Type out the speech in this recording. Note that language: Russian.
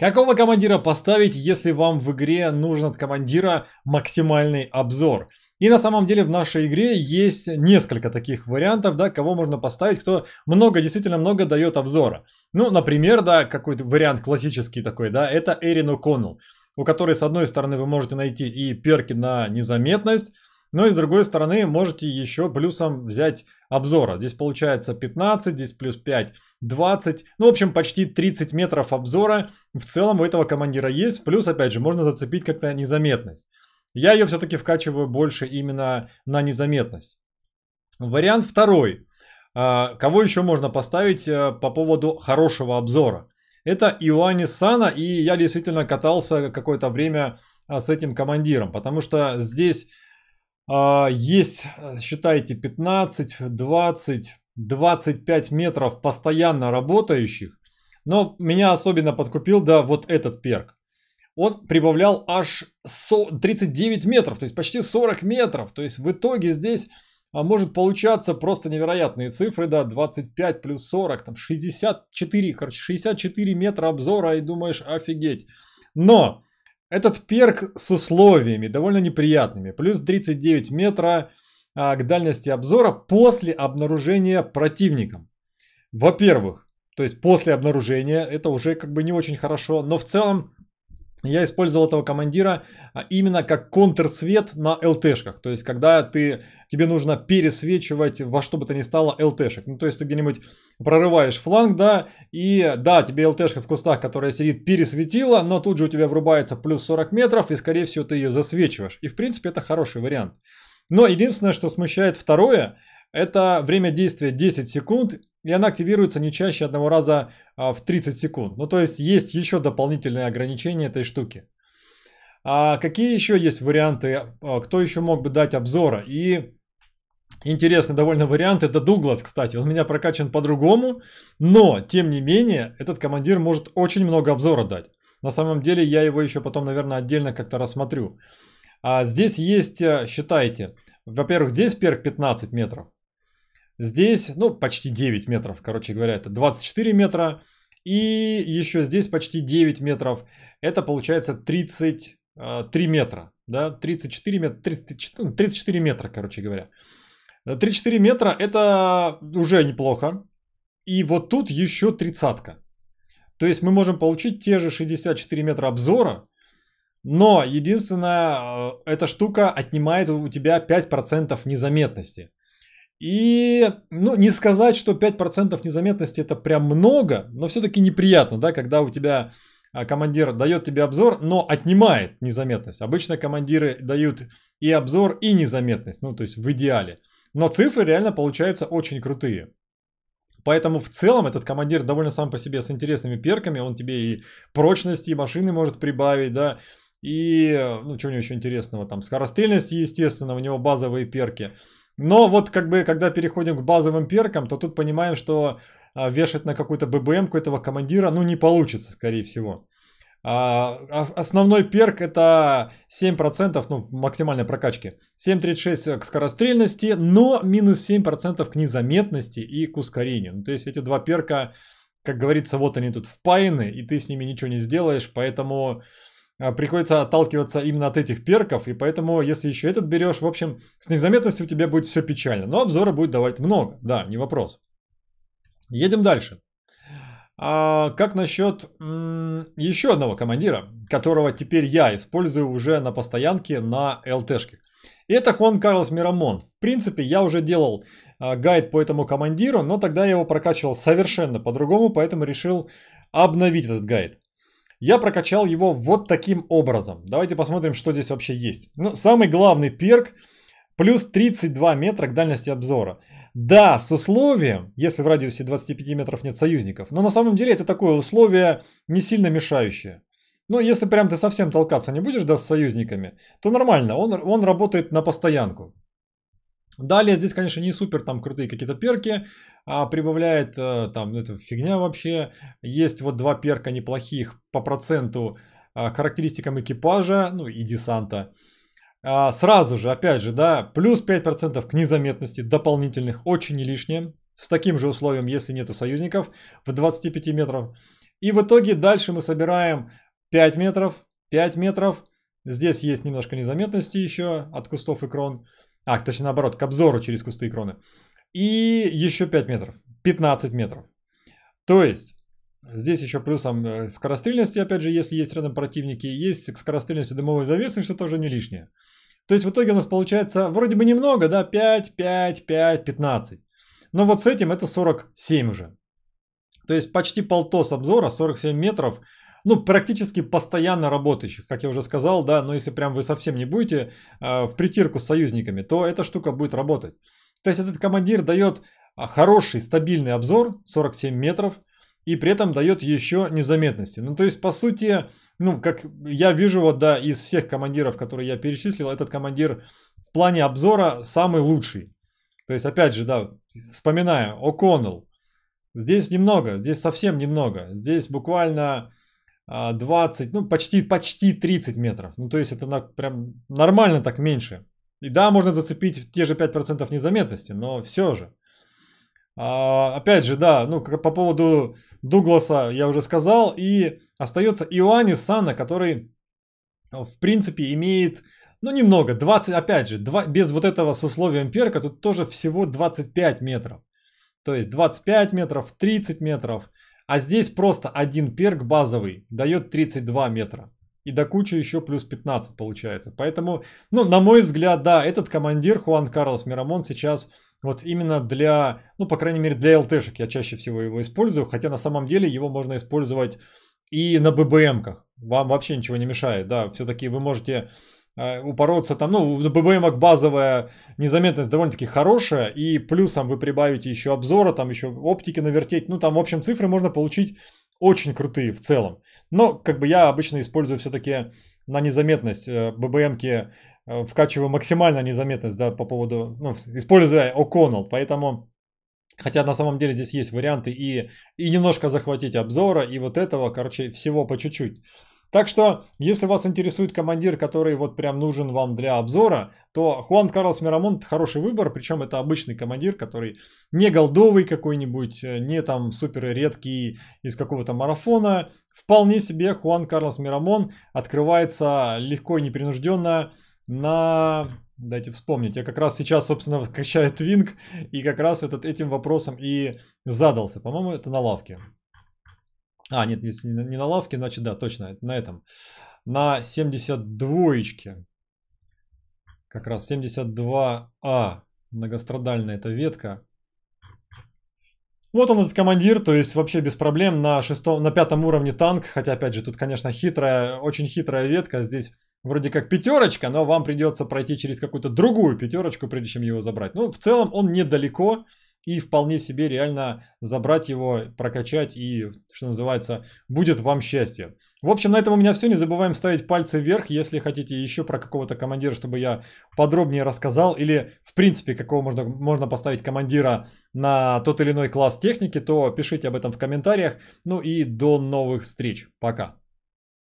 Какого командира поставить, если вам в игре нужен от командира максимальный обзор? И на самом деле в нашей игре есть несколько таких вариантов, да, кого можно поставить, кто много, действительно много дает обзора. Ну, например, да, какой-то вариант классический такой, да, это Эрин О'Коннелл, у которой, с одной стороны, вы можете найти и перки на незаметность, но и с другой стороны, можете еще плюсом взять обзора. Здесь получается 15, здесь плюс 5, 20. Ну, в общем, почти 30 метров обзора в целом у этого командира есть. Плюс, опять же, можно зацепить как-то незаметность. Я ее все-таки вкачиваю больше именно на незаметность. Вариант второй. А, кого еще можно поставить э, по поводу хорошего обзора? Это Иоанни Сана, и я действительно катался какое-то время а, с этим командиром, потому что здесь а, есть, э, считайте, 15, 20, 25 метров постоянно работающих. Но меня особенно подкупил, да, вот этот перк. Он прибавлял аж 39 метров, то есть почти 40 метров. То есть в итоге здесь а, может получаться просто невероятные цифры, да, 25 плюс 40, там 64, короче, 64 метра обзора, и думаешь, офигеть. Но этот перк с условиями довольно неприятными. Плюс 39 метра а, к дальности обзора после обнаружения противником. Во-первых, то есть после обнаружения это уже как бы не очень хорошо, но в целом я использовал этого командира а, именно как контрсвет на ЛТшках. То есть, когда ты, тебе нужно пересвечивать во что бы то ни стало ЛТшек. Ну, то есть, ты где-нибудь прорываешь фланг, да, и да, тебе ЛТшка в кустах, которая сидит, пересветила, но тут же у тебя врубается плюс 40 метров, и, скорее всего, ты ее засвечиваешь. И, в принципе, это хороший вариант. Но единственное, что смущает второе, это время действия 10 секунд и она активируется не чаще одного раза а, в 30 секунд. Ну, то есть есть еще дополнительные ограничения этой штуки. А какие еще есть варианты, а, кто еще мог бы дать обзора? И интересный довольно вариант, это Дуглас, кстати, он у меня прокачан по-другому, но, тем не менее, этот командир может очень много обзора дать. На самом деле, я его еще потом, наверное, отдельно как-то рассмотрю. А здесь есть, э, считайте, во-первых, здесь перк 15 метров, Здесь, ну, почти 9 метров, короче говоря, это 24 метра. И еще здесь почти 9 метров. Это получается 33 э, метра. Да, 34 метра, 34, 34 метра, короче говоря. 34 метра это уже неплохо. И вот тут еще тридцатка. То есть мы можем получить те же 64 метра обзора, но единственное, э, эта штука отнимает у тебя 5% незаметности. И, ну, не сказать, что 5% незаметности это прям много, но все-таки неприятно, да, когда у тебя а, командир дает тебе обзор, но отнимает незаметность. Обычно командиры дают и обзор, и незаметность, ну, то есть в идеале. Но цифры реально получаются очень крутые. Поэтому в целом этот командир довольно сам по себе с интересными перками, он тебе и прочности, и машины может прибавить, да, и, ну, что у него еще интересного там, скорострельности, естественно, у него базовые перки – но вот как бы, когда переходим к базовым перкам, то тут понимаем, что а, вешать на какую-то ББМ ББМку этого командира, ну, не получится, скорее всего. А, а основной перк это 7%, ну, в максимальной прокачке. 7.36 к скорострельности, но минус 7% к незаметности и к ускорению. Ну, то есть эти два перка, как говорится, вот они тут впаяны, и ты с ними ничего не сделаешь, поэтому... А, приходится отталкиваться именно от этих перков, и поэтому, если еще этот берешь, в общем, с незаметностью у тебя будет все печально. Но обзора будет давать много, да, не вопрос. Едем дальше. А как насчет м- еще одного командира, которого теперь я использую уже на постоянке на ЛТшке? Это Хуан Карлос Мирамон. В принципе, я уже делал а, гайд по этому командиру, но тогда я его прокачивал совершенно по-другому, поэтому решил обновить этот гайд. Я прокачал его вот таким образом. Давайте посмотрим, что здесь вообще есть. Ну, самый главный перк плюс 32 метра к дальности обзора. Да, с условием, если в радиусе 25 метров нет союзников, но на самом деле это такое условие не сильно мешающее. Но если прям ты совсем толкаться не будешь, да, с союзниками, то нормально, он, он работает на постоянку. Далее здесь, конечно, не супер там крутые какие-то перки, а прибавляет э, там, ну это фигня вообще. Есть вот два перка неплохих по проценту а, характеристикам экипажа, ну и десанта. А сразу же, опять же, да, плюс 5% к незаметности дополнительных, очень не лишнее. С таким же условием, если нету союзников в 25 метров. И в итоге дальше мы собираем 5 метров, 5 метров. Здесь есть немножко незаметности еще от кустов и крон. А, точнее наоборот, к обзору через кусты и кроны. И еще 5 метров. 15 метров. То есть, здесь еще плюсом э, скорострельности, опять же, если есть рядом противники, есть к скорострельности дымовой завесы, что тоже не лишнее. То есть в итоге у нас получается вроде бы немного, да, 5, 5, 5, 15. Но вот с этим это 47 уже. То есть почти полтос обзора, 47 метров – ну, практически постоянно работающих, как я уже сказал, да, но если прям вы совсем не будете э, в притирку с союзниками, то эта штука будет работать. То есть этот командир дает а, хороший стабильный обзор, 47 метров, и при этом дает еще незаметности. Ну, то есть, по сути, ну, как я вижу, вот, да, из всех командиров, которые я перечислил, этот командир в плане обзора самый лучший. То есть, опять же, да, вспоминая, О'Коннелл, здесь немного, здесь совсем немного, здесь буквально 20, а, ну почти, почти 30 метров. Ну то есть это на, прям нормально так меньше. И да, можно зацепить те же 5% незаметности, но все же. А, опять же, да, ну по поводу Дугласа я уже сказал. И остается Иоанни Сана, который э, в принципе имеет, ну немного, 20, опять же, 2, без вот этого с условием перка, тут тоже всего 25 метров. То есть 25 метров, 30 метров – а здесь просто один перк базовый дает 32 метра. И до кучи еще плюс 15 получается. Поэтому, ну, на мой взгляд, да, этот командир Хуан Карлос Мирамон сейчас вот именно для, ну, по крайней мере, для ЛТшек я чаще всего его использую. Хотя на самом деле его можно использовать и на ББМках. Вам вообще ничего не мешает, да. Все-таки вы можете а, упороться там, ну, BBM ну, базовая незаметность довольно-таки хорошая, и плюсом вы прибавите еще обзора, там еще оптики навертеть, ну, там, в общем, цифры можно получить очень крутые в целом. Но, как бы, я обычно использую все-таки на незаметность BBM-ки, э, э, вкачиваю максимально незаметность, да, по поводу, ну, используя O'Connell, поэтому... Хотя на самом деле здесь есть варианты и, и немножко захватить обзора, и вот этого, короче, всего по чуть-чуть. Так что, если вас интересует командир, который вот прям нужен вам для обзора, то Хуан Карлос Мирамонт хороший выбор, причем это обычный командир, который не голдовый какой-нибудь, э, не там супер редкий из какого-то марафона. Вполне себе Хуан Карлос Мирамон открывается легко и непринужденно на... Дайте вспомнить, я как раз сейчас, собственно, качаю твинг и как раз этот, этим вопросом и задался. По-моему, это на лавке. А, нет, если не на лавке, значит, да, точно, на этом. На 72-ке. Как раз 72А. А, многострадальная эта ветка. Вот он, этот командир, то есть вообще без проблем. На, шестом, на пятом уровне танк, хотя, опять же, тут, конечно, хитрая, очень хитрая ветка. Здесь вроде как пятерочка, но вам придется пройти через какую-то другую пятерочку, прежде чем его забрать. Ну, в целом он недалеко и вполне себе реально забрать его, прокачать и, что называется, будет вам счастье. В общем, на этом у меня все. Не забываем ставить пальцы вверх, если хотите еще про какого-то командира, чтобы я подробнее рассказал, или в принципе, какого можно, можно поставить командира на тот или иной класс техники, то пишите об этом в комментариях. Ну и до новых встреч. Пока.